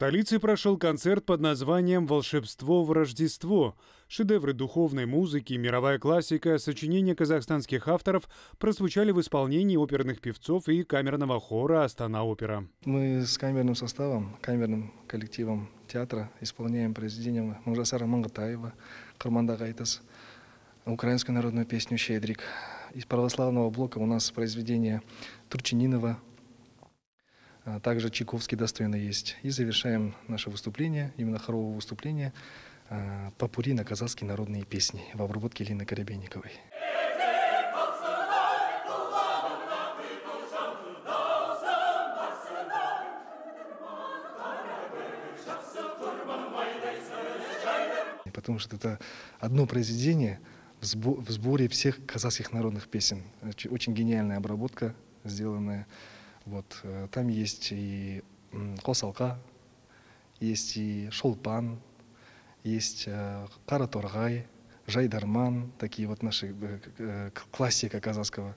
столице прошел концерт под названием «Волшебство в Рождество». Шедевры духовной музыки, мировая классика, сочинения казахстанских авторов прозвучали в исполнении оперных певцов и камерного хора «Астана-опера». Мы с камерным составом, камерным коллективом театра исполняем произведения Мужасара Мангатаева, Карманда Гайтас, украинскую народную песню «Щедрик». Из православного блока у нас произведение Турчининова – а также Чайковский достойно есть. И завершаем наше выступление, именно хоровое выступление, а, попури на казахские народные песни в обработке Лины Корябейниковой. потому что это одно произведение в сборе всех казахских народных песен. Очень гениальная обработка, сделанная вот, э, там есть и Косалка, есть и Шолпан, есть э, Караторгай, Жайдарман, такие вот наши э, классика казахского,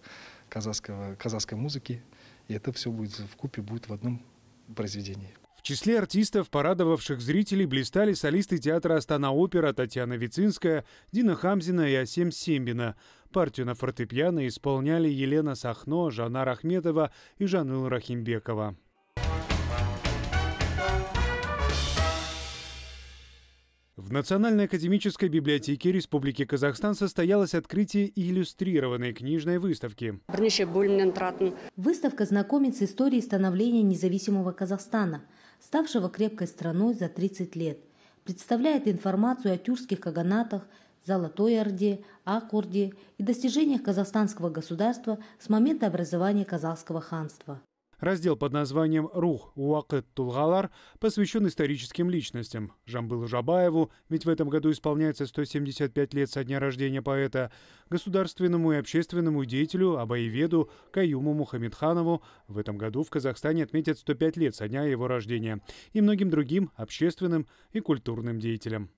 казахского, казахской музыки. И это все будет в купе будет в одном произведении. В числе артистов, порадовавших зрителей, блистали солисты театра «Астана-опера» Татьяна Вицинская, Дина Хамзина и Асем Сембина. Партию на фортепиано исполняли Елена Сахно, Жанна Рахметова и Жанна Рахимбекова. В Национальной академической библиотеке Республики Казахстан состоялось открытие иллюстрированной книжной выставки. Выставка знакомит с историей становления независимого Казахстана, ставшего крепкой страной за 30 лет. Представляет информацию о тюркских каганатах, Золотой Орде, Акурде и достижениях казахстанского государства с момента образования казахского ханства. Раздел под названием «Рух Уакыт Тулгалар» посвящен историческим личностям. Жамбылу Жабаеву, ведь в этом году исполняется 175 лет со дня рождения поэта, государственному и общественному деятелю, обоеведу Каюму Мухаммедханову. В этом году в Казахстане отметят 105 лет со дня его рождения. И многим другим общественным и культурным деятелям.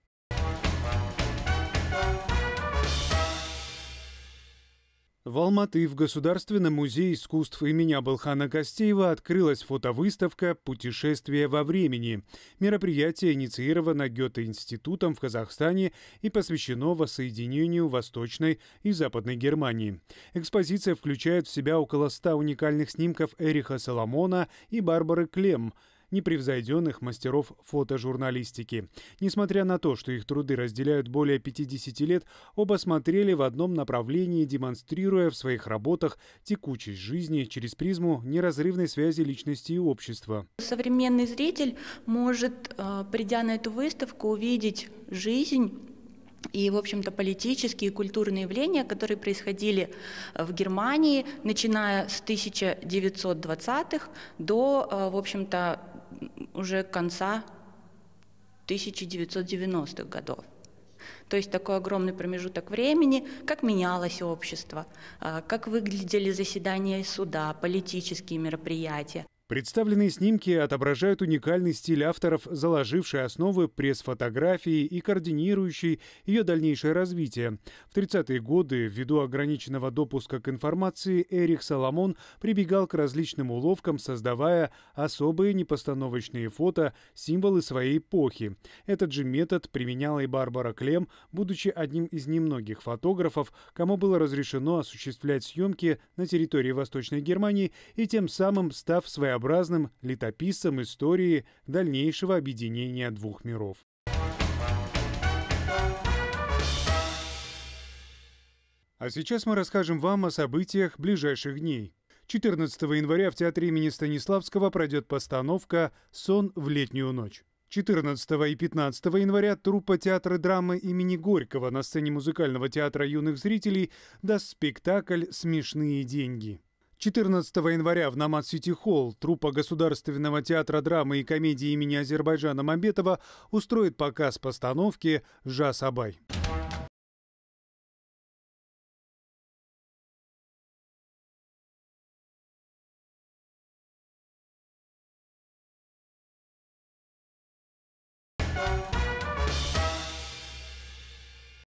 В Алматы в Государственном музее искусств имени Абылхана Костеева открылась фотовыставка «Путешествие во времени». Мероприятие инициировано Гёте-институтом в Казахстане и посвящено воссоединению Восточной и Западной Германии. Экспозиция включает в себя около ста уникальных снимков Эриха Соломона и Барбары Клем – непревзойденных мастеров фотожурналистики. Несмотря на то, что их труды разделяют более 50 лет, оба смотрели в одном направлении, демонстрируя в своих работах текучесть жизни через призму неразрывной связи личности и общества. Современный зритель может, э, придя на эту выставку, увидеть жизнь и, в общем-то, политические и культурные явления, которые происходили в Германии, начиная с 1920-х до, э, в общем-то, уже конца 1990-х годов. То есть такой огромный промежуток времени, как менялось общество, а, как выглядели заседания суда, политические мероприятия. Представленные снимки отображают уникальный стиль авторов, заложивший основы пресс-фотографии и координирующий ее дальнейшее развитие. В 30-е годы, ввиду ограниченного допуска к информации, Эрих Соломон прибегал к различным уловкам, создавая особые непостановочные фото, символы своей эпохи. Этот же метод применяла и Барбара Клем, будучи одним из немногих фотографов, кому было разрешено осуществлять съемки на территории Восточной Германии и тем самым став своей своеобразным летописцем истории дальнейшего объединения двух миров. А сейчас мы расскажем вам о событиях ближайших дней. 14 января в Театре имени Станиславского пройдет постановка «Сон в летнюю ночь». 14 и 15 января труппа театра драмы имени Горького на сцене музыкального театра юных зрителей даст спектакль «Смешные деньги». 14 января в Намат-Сити-Холл труппа Государственного театра драмы и комедии имени Азербайджана Мамбетова устроит показ постановки «Жа Сабай».